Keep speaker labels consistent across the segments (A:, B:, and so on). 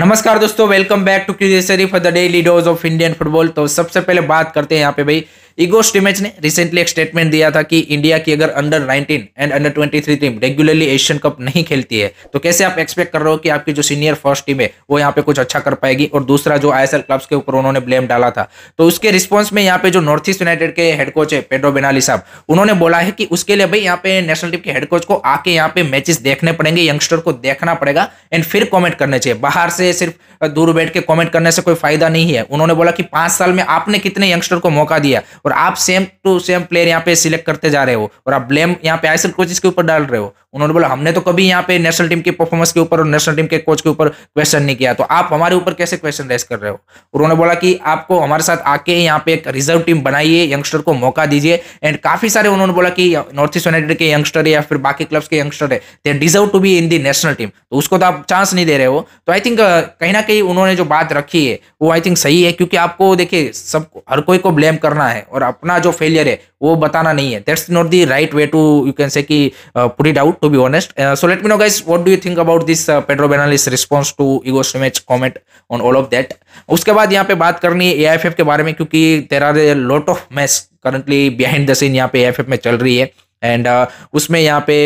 A: नमस्कार दोस्तों welcome back to curiosity for the daily dose of Indian football तो सबसे पहले बात करते हैं यहाँ पे भाई इगो स्टिमेच ने रिसेंटली एक स्टेटमेंट दिया था कि इंडिया की अगर under 19 and under 23 team regularly Asian cup नहीं खेलती है तो कैसे आप एक्सपेक्ट कर रहे हो कि आपकी जो सीनियर फर्स्ट टीम है वो यहाँ पे कुछ अच्छा कर पाएगी और दूसरा जो आई क्लब्स के ऊपर उन्होंने ब्लेम डाला था तो उसके रिस्पॉन्स में यहाँ पे जो नॉर्थ ईस्ट यूनाइटेड के हेड कोच है पेड्रो बेनाली साहब उन्होंने बोला है कि उसके लिए भाई यहाँ पे नेशनल टीम के हेड कोच को आके यहाँ पे मैचेस देखने पड़ेंगे यंगस्टर को देखना पड़ेगा एंड फिर कॉमेंट करने चाहिए बाहर से से सिर्फ दूर बैठ के कमेंट करने से कोई फायदा नहीं है उन्होंने बोला कि पांच साल में आपने कितने यंगस्टर को मौका दिया और आप सेम टू सेम प्लेयर यहाँ पे सिलेक्ट करते जा रहे हो और आप ब्लेम यहाँ पे आईसल कोचिज के ऊपर डाल रहे हो उन्होंने बोला हमने तो कभी यहाँ पे नेशनल टीम के परफॉर्मेंस के ऊपर और नेशनल टीम के कोच के ऊपर क्वेश्चन नहीं किया तो आप हमारे ऊपर कैसे क्वेश्चन रेस कर रहे हो उन्होंने बोला कि आपको हमारे साथ आके यहाँ पे एक रिजर्व टीम बनाइए यंगस्टर को मौका दीजिए एंड काफी सारे उन्होंने बोला कि नॉर्थ ईस्ट यूनाइटेड के यंगस्टर या फिर बाकी क्लब्स के यंगस्टर है they deserve to be in the national team तो उसको तो आप चांस नहीं दे रहे हो तो आई थिंक कहीं ना कहीं उन्होंने जो बात रखी है वो आई थिंक सही है क्योंकि आपको देखिए सब हर कोई को ब्लेम करना है और अपना जो फेलियर है वो बताना नहीं है that's not the right way to you can say कि put it out to be honest so let me know guys what do you think about this Pedro Benali's response to Igor Stimac comment on all of that उसके बाद यहाँ पे बात करनी है ए के बारे में क्योंकि there are a lot of match currently behind the scene यहाँ पे ए में चल रही है एंड uh, उसमें यहाँ पे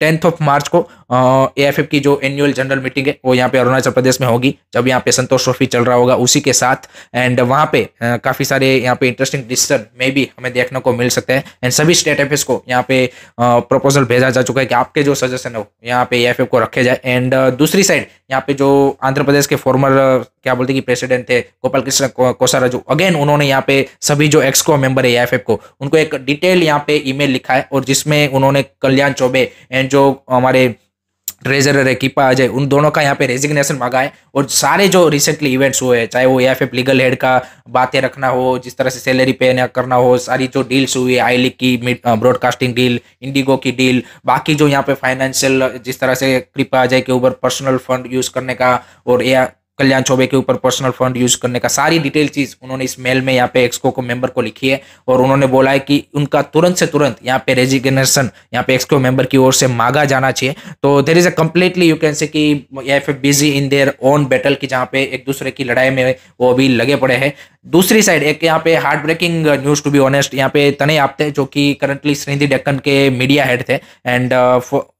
A: टेंथ ऑफ मार्च को ए एफ की जो एनुअल जनरल मीटिंग है वो यहाँ पे अरुणाचल प्रदेश में होगी जब यहाँ पे संतोष ट्रॉफी चल रहा होगा उसी के साथ एंड वहाँ पे काफ़ी सारे यहाँ पे इंटरेस्टिंग डिसीजन में भी हमें देखने को मिल सकते हैं एंड सभी स्टेट एफ को यहाँ पे प्रपोजल भेजा जा चुका है कि आपके जो सजेशन हो यहाँ पे ए को रखे जाए एंड दूसरी साइड यहाँ पे जो आंध्र प्रदेश के फॉर्मर क्या बोलते कि प्रेसिडेंट थे गोपाल कृष्ण जो अगेन उन्होंने यहाँ पे सभी जो एक्सको मेंबर है एफ को उनको एक डिटेल यहाँ पे ईमेल लिखा है और जिसमें उन्होंने कल्याण चौबे एंड जो हमारे ट्रेजरर है कीपा अजय उन दोनों का यहाँ पे रेजिग्नेशन मांगा है और सारे जो रिसेंटली इवेंट्स हुए हैं चाहे वो एफ एफ लीगल हेड का बातें रखना हो जिस तरह से सैलरी पे करना हो सारी जो डील्स हुई है आई लीग की ब्रॉडकास्टिंग डील इंडिगो की डील बाकी जो यहाँ पे फाइनेंशियल जिस तरह से कृपा अजय के ऊपर पर्सनल फंड यूज करने का और या कल्याण चौबे के ऊपर पर्सनल फंड यूज करने का सारी डिटेल चीज उन्होंने इस मेल में यहाँ पे एक्सको को मेंबर को लिखी है और उन्होंने बोला है कि उनका तुरंत से तुरंत यहाँ पे रेजिग्नेशन यहाँ पे एक्सको मेंबर की ओर से मांगा जाना चाहिए तो there is a completely you can say कि F busy in their own battle की जहाँ पे एक दूसरे की लड़ाई में वो अभी लगे पड़े हैं दूसरी साइड एक यहाँ पे heart breaking news to be honest यहाँ पे तने आपते जो कि करंटली श्रीनिधि डेक्कन के मीडिया हेड थे and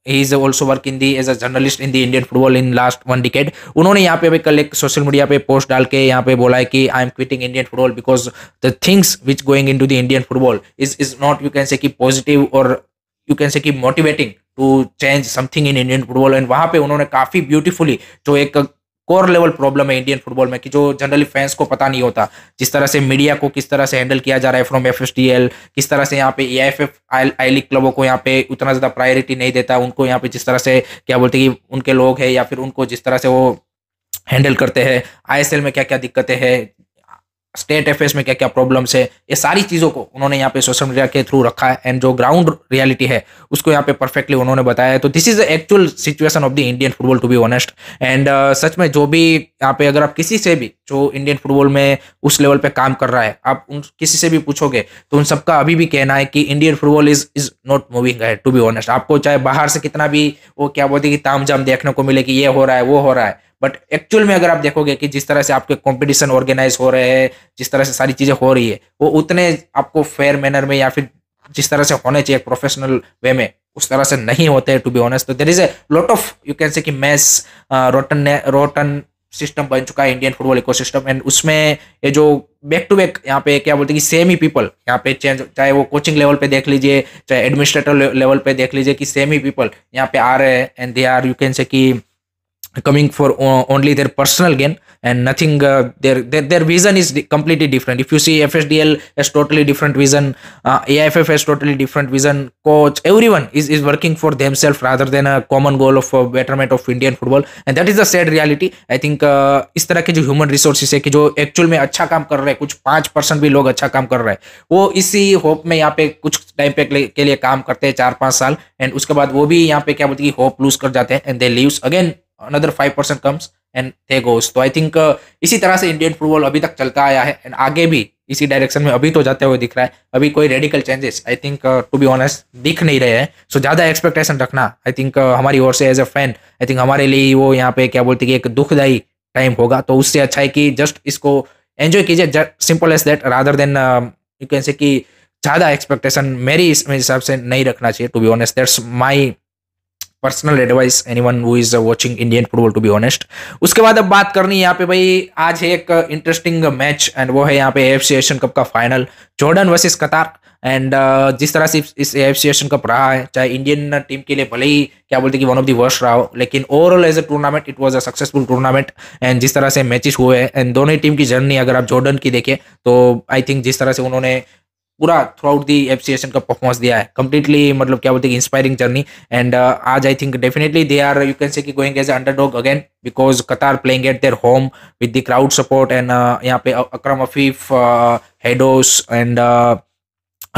A: he is also work in the as a journalist in the Indian football in last one decade उन्होंने यहाँ पे भी कल एक सोशल मीडिया पे पोस्ट डाल के यहाँ पे बोला है कि I am quitting Indian football because the things which going into the Indian football is is not you can say की पॉजिटिव और यू कैन से की motivating to change something in Indian football and वहाँ पे उन्होंने काफ़ी beautifully जो एक core level problem है इंडियन फुटबॉल में कि जो जनरली फैंस को पता नहीं होता जिस तरह से मीडिया को किस तरह से हैंडल किया जा रहा है from F S D L किस तरह से यहाँ पे ए आई एफ आई लीग क्लबों को यहाँ पे उतना ज़्यादा प्रायोरिटी नहीं देता उनको यहाँ पे जिस तरह से क्या बोलते हैं कि उनके लोग हैं या फिर उनको जिस तरह से वो हैंडल करते हैं आईएसएल में क्या क्या दिक्कतें हैं स्टेट अफेयर्स में क्या क्या प्रॉब्लम्स है ये सारी चीज़ों को उन्होंने यहाँ पे सोशल मीडिया के थ्रू रखा है एंड जो ग्राउंड रियलिटी है उसको यहाँ पे परफेक्टली उन्होंने बताया है तो this is the actual situation of the Indian football to be honest and सच में जो भी यहाँ पे अगर आप किसी से भी जो इंडियन फुटबॉल में उस लेवल पर काम कर रहा है आप उन किसी से भी पूछोगे तो उन सबका अभी भी कहना है कि Indian football is is not moving है टू बी ऑनेस्ट आपको चाहे बाहर से कितना भी वो क्या बोलते कि ताम जाम देखने को मिले कि ये हो रहा है वो हो रहा है बट एक्चुअल में अगर आप देखोगे कि जिस तरह से आपके कंपटीशन ऑर्गेनाइज हो रहे हैं जिस तरह से सारी चीज़ें हो रही है वो उतने आपको फेयर मैनर में या फिर जिस तरह से होने चाहिए प्रोफेशनल वे में उस तरह से नहीं होते हैं टू बी ऑनेस्ट तो there is a lot of you can say कि मैस रोटन रोटन सिस्टम बन चुका है इंडियन फुटबॉल सिस्टम एंड उसमें ये जो बैक टू बैक यहाँ पे क्या बोलते हैं कि सेम ही पीपल यहाँ पे चेंज चाहे वो कोचिंग लेवल पे देख लीजिए चाहे एडमिनिस्ट्रेटर लेवल पे देख लीजिए कि सेम ही पीपल यहाँ पे आ रहे हैं and they are you can say कि coming for only their personal gain and nothing uh, their, their their vision is completely different if you see fsdl has totally different vision uh, aiff has totally different vision coach everyone is, is working for themselves rather than a common goal of uh, betterment of indian football and that is the sad reality i think uh, is tarah ke jo human resources hai ki jo actual mein acha kaam kar rahe हैं कुछ पांच percent भी लोग अच्छा काम कर रहे हैं वो इसी होप में यहाँ पे कुछ टाइम पे के लिए काम करते हैं चार पांच साल एंड उसके बाद वो भी यहाँ पे क्या बोलते हैं होप लूज कर जाते हैं and they leaves another five percent comes and they goes तो आई थिंक इसी तरह से इंडियन फुटबॉल अभी तक चलता आया है एंड आगे भी इसी डायरेक्शन में अभी तो जाते हुए दिख रहा है अभी कोई radical changes I think to be honest दिख नहीं रहे हैं सो so, ज़्यादा एक्सपेक्टेशन रखना आई थिंक uh, हमारी ओर से as a fan I think हमारे लिए वो यहाँ पे क्या बोलते कि एक दुखदायी टाइम होगा तो उससे अच्छा है कि जस्ट इसको एंजॉय कीजिए simple as that rather than you can say कि ज़्यादा एक्सपेक्टेशन मेरी इसमें हिसाब से नहीं रखना चाहिए to be honest that's my personal advice anyone who is watching Indian football to be honest उसके बाद अब बात करनी है यहाँ पे भाई आज है एक इंटरेस्टिंग मैच एंड वो है यहाँ पे एफ एशियन कप का final Jordan versus Qatar and uh, जिस तरह से इस एफ एशियन कप रहा है चाहे इंडियन टीम uh, के लिए भले ही क्या बोलते हैं कि वन ऑफ दी वर्स्ट रहा हो लेकिन overall as a tournament it was a successful tournament and जिस तरह से मैचेस हुए हैं एंड दोनों ही टीम की जर्नी अगर आप जॉर्डन की देखें तो आई थिंक जिस तरह से उन्होंने पूरा थ्रू आउट दी एफ का परफॉर्मेंस दिया है कंप्लीटली मतलब क्या बोलते हैं इंस्पायरिंग जर्नी एंड आज I think definitely they are you can say की going as underdog again because Qatar playing at their home with the crowd support and यहाँ पे Akram Afif Haydos and uh,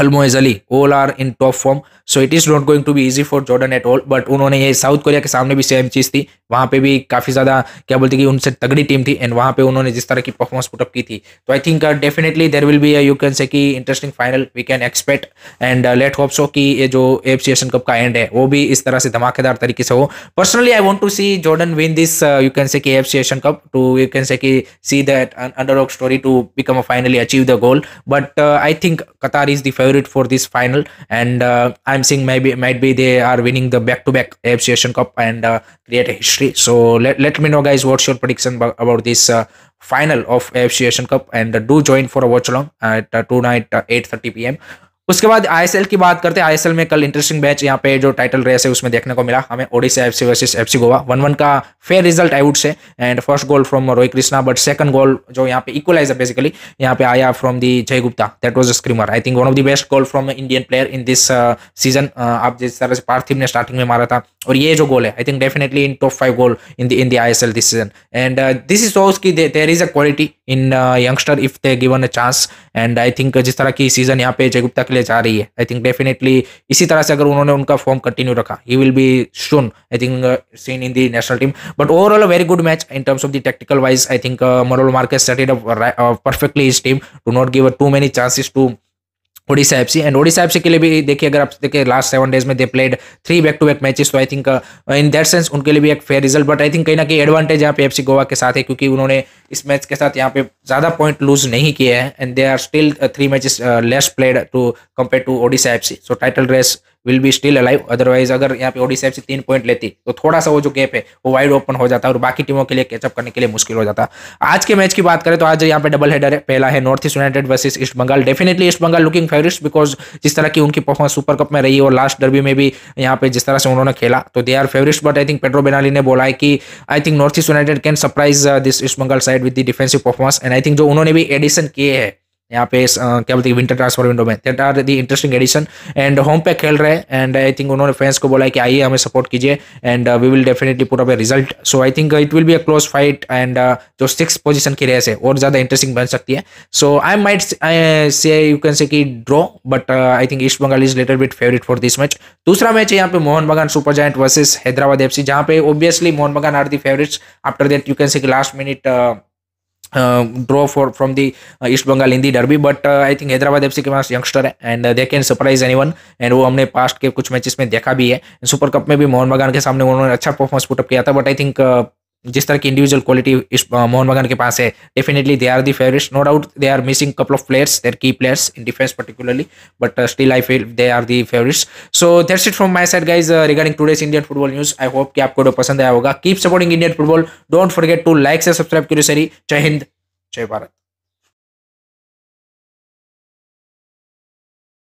A: Almoez Ali all are in top form so it is not going to be easy for Jordan at all but उन्होंने ये south Korea के सामने भी same चीज़ थी वहाँ पे भी काफ़ी ज़्यादा क्या बोलते कि उनसे तगड़ी टीम थी एंड वहाँ पे उन्होंने जिस तरह की परफॉर्मेंस पुटअप की थी तो I think definitely there will be you can say की interesting final we can expect and let hope so कि ये जो एफ सी एशियन कप का एंड है वो भी इस तरह से धमाकेदार तरीके से हो personally I want to see Jordan win this you can say F C Asian Cup to you can say कि see that under story to become finally achieve the goal but I think Qatar is the favorite for this final, and uh, I'm seeing maybe might be they are winning the back-to-back AFC Asian Cup and uh, create a history. So let, let me know, guys, what's your prediction about this uh, final of AFC Asian Cup, and uh, do join for a watch along at uh, tonight 8:30 p.m. उसके बाद ISL की बात करते हैं ISL में कल interesting match यहाँ पे जो टाइटल रेस है उसमें देखने को मिला हमें Odisha FC versus FC Goa one one का fair result I would say and first goal from Rohit Krishna but second goal जो यहाँ पे इक्वलाइजर बेसिकली यहाँ पे आया from the Jay Gupta that was a screamer I think one of the best goal from Indian player in this season आप जिस तरह से पार्थिव ने स्टार्टिंग में मारा था और ये जो गोल है I think definitely in top five goal in the in the I this season and this is shows की there is a quality in youngster if they given a chance and I think जिस तरह की season यहाँ पे जय गुप्ता के लिए जा रही है आई थिंक डेफिनेटली इसी तरह से अगर उन्होंने उनका फॉर्म कंटिन्यू रखा he will be soon I think seen in the national team but overall a very good match in terms of the tactical wise I think Manolo Marquez set it up perfectly is team to not give too many chances to Odisha F C and Odisha F C के लिए भी देखिए अगर आप देखिए last seven days में they played three back to back matches तो I think in that sense उनके लिए भी एक fair result but I think कहीं ना कहीं एडवांटेज यहाँ पे एफ सी गोवा के साथ है क्योंकि उन्होंने इस मैच के साथ यहाँ पे ज़्यादा पॉइंट लूज नहीं किया है and they are still three matches less played to compare to Odisha F C so title race will be still alive otherwise अगर यहाँ पे ओडिशा से तीन पॉइंट लेती तो थोड़ा सा वो जो गैप है वो वाइड ओपन हो जाता और बाकी टीमों के लिए कैचअप करने के लिए मुश्किल हो जाता आज के मैच की बात करें तो आज यहाँ पे डबल हेडर है पहला है North east United versus East Bengal definitely East Bengal looking favourite because जिस तरह की उनकी परफॉर्मेंस सुपर कप में रही और लास्ट डरबी में भी यहाँ पे जिस तरह से उन्होंने खेला तो they are favourite but I think Pedro Benali ने बोला है कि I think North east United can surprise this East Bengal side with the defensive performance and I think जो उन्होंने भी एडिशन किए हैं यहाँ पे क्या बोलते हैं विंटर ट्रांसफर विंडो में that are the interesting addition and home पे खेल रहे हैं एंड आई थिंक उन्होंने फैंस को बोला है कि आइए हमें सपोर्ट कीजिए and we will definitely put up a result so I think it will be a close fight and जो सिक्स पोजीशन की रेस है और ज़्यादा इंटरेस्टिंग बन सकती है so I might say you can say की draw but I think East Bengal is little bit favourite for this match दूसरा मैच है यहाँ पे Mohun Bagan super giant versus Hyderabad F C जहाँ पे obviously Mohun Bagan are the favourites after that you can say last minute uh, draw for from the uh, East Bengal in the derby but uh, I think Hyderabad FC के पास youngster है and they can surprise anyone. And वो हमने past के कुछ matches में देखा भी है सुपर कप में भी मोहन बगान के सामने उन्होंने अच्छा परफॉर्मेंस पुटअप किया था बट आई थिंक जिस तरह की इंडिविजुअल क्वालिटी इस मोहन बगान के पास है definitely they are the favourites no doubt they are missing couple of players there की players in defence particularly but still I feel they are the favourites so that's it from my side guys regarding today's Indian football news I hope कि आपको पसंद आया होगा keep supporting Indian football don't forget to like से subscribe करो सरी जय हिंद जय भारत